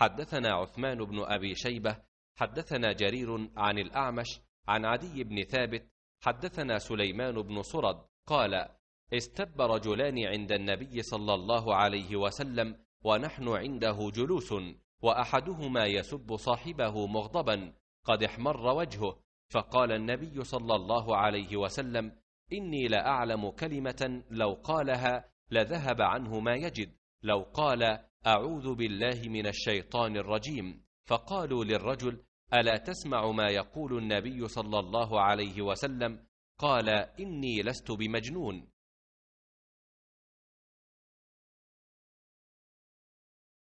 حدثنا عثمان بن أبي شيبة حدثنا جرير عن الأعمش عن عدي بن ثابت حدثنا سليمان بن صرد قال استب رجلان عند النبي صلى الله عليه وسلم ونحن عنده جلوس وأحدهما يسب صاحبه مغضبا قد احمر وجهه فقال النبي صلى الله عليه وسلم إني لأعلم كلمة لو قالها لذهب عنه ما يجد لو قال أعوذ بالله من الشيطان الرجيم فقالوا للرجل ألا تسمع ما يقول النبي صلى الله عليه وسلم قال إني لست بمجنون